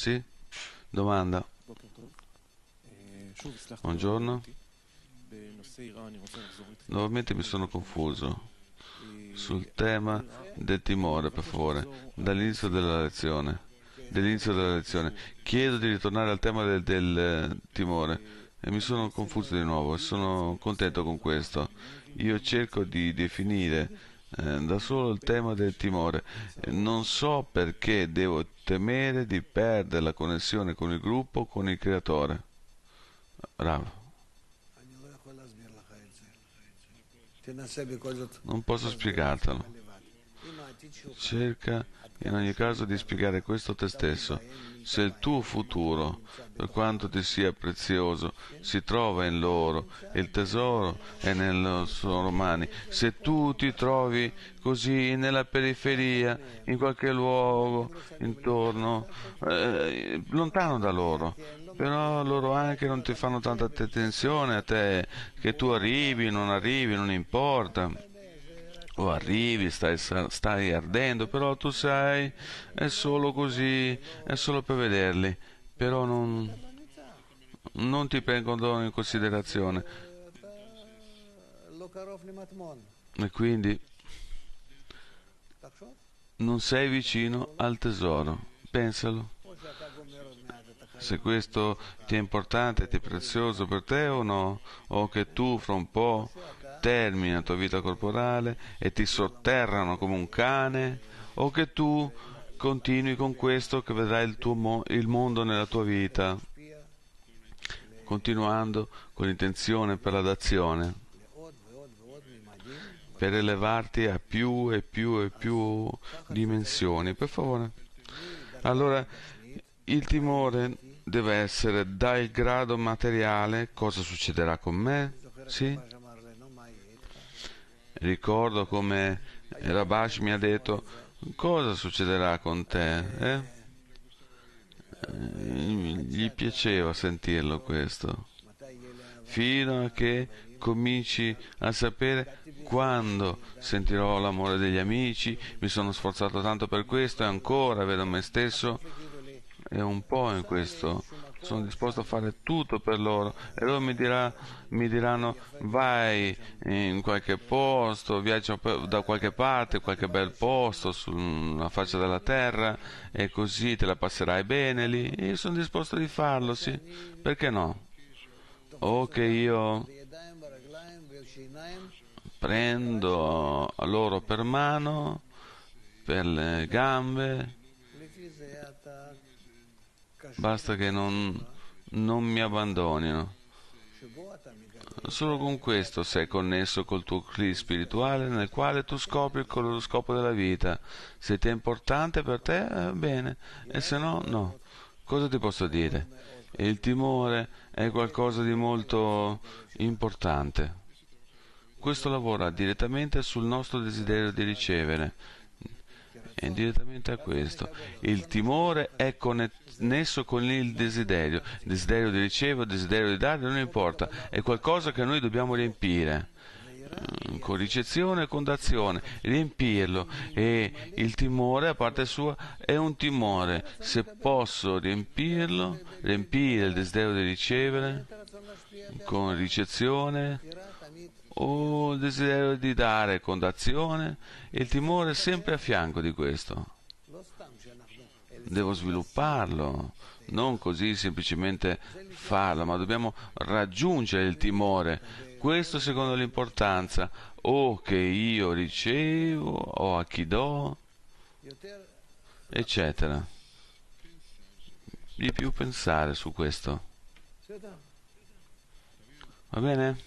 Sì? Domanda. Buongiorno. Nuovamente mi sono confuso sul tema del timore, per favore, dall'inizio della lezione. Dall'inizio della lezione. Chiedo di ritornare al tema del, del eh, timore e mi sono confuso di nuovo e sono contento con questo. Io cerco di definire eh, da solo il tema del timore. Eh, non so perché devo temere di perdere la connessione con il gruppo, con il creatore. Bravo. Non posso spiegartelo. Cerca in ogni caso di spiegare questo a te stesso. Se il tuo futuro, per quanto ti sia prezioso, si trova in loro, il tesoro è nelle loro mani. Se tu ti trovi così nella periferia, in qualche luogo, intorno, eh, lontano da loro, però loro anche non ti fanno tanta attenzione a te, che tu arrivi, non arrivi, non importa o oh, arrivi, stai, stai ardendo, però tu sai, è solo così, è solo per vederli, però non, non ti prendono in considerazione. E quindi non sei vicino al tesoro, pensalo. Se questo ti è importante, ti è prezioso per te o no, o che tu fra un po' termine la tua vita corporale e ti sotterrano come un cane, o che tu continui con questo che vedrai il, mo- il mondo nella tua vita, continuando con intenzione per l'azione per elevarti a più e più e più dimensioni, per favore. Allora, il timore deve essere dal grado materiale, cosa succederà con me? Sì? Ricordo come Rabash mi ha detto cosa succederà con te. Eh? Gli piaceva sentirlo questo, fino a che cominci a sapere quando sentirò l'amore degli amici, mi sono sforzato tanto per questo e ancora vedo me stesso e un po' in questo sono disposto a fare tutto per loro e loro mi, dirà, mi diranno vai in qualche posto, viaggia da qualche parte, qualche bel posto sulla faccia della terra e così te la passerai bene lì. E io sono disposto a farlo, sì, perché no? O che io prendo loro per mano, per le gambe Basta che non, non mi abbandonino. Solo con questo sei connesso col tuo cli spirituale nel quale tu scopri il scopo della vita. Se ti è importante per te, eh, bene, e se no, no. Cosa ti posso dire? Il timore è qualcosa di molto importante. Questo lavora direttamente sul nostro desiderio di ricevere e indirettamente a questo. Il timore è connesso con il desiderio, desiderio di ricevere, desiderio di dare, non importa, è qualcosa che noi dobbiamo riempire eh, con ricezione e con d'azione, riempirlo e il timore a parte sua è un timore, se posso riempirlo, riempire il desiderio di ricevere con ricezione o il desiderio di dare con d'azione e il timore è sempre a fianco di questo. Devo svilupparlo, non così semplicemente farlo, ma dobbiamo raggiungere il timore. Questo secondo l'importanza o che io ricevo o a chi do, eccetera. Di più pensare su questo. Va bene?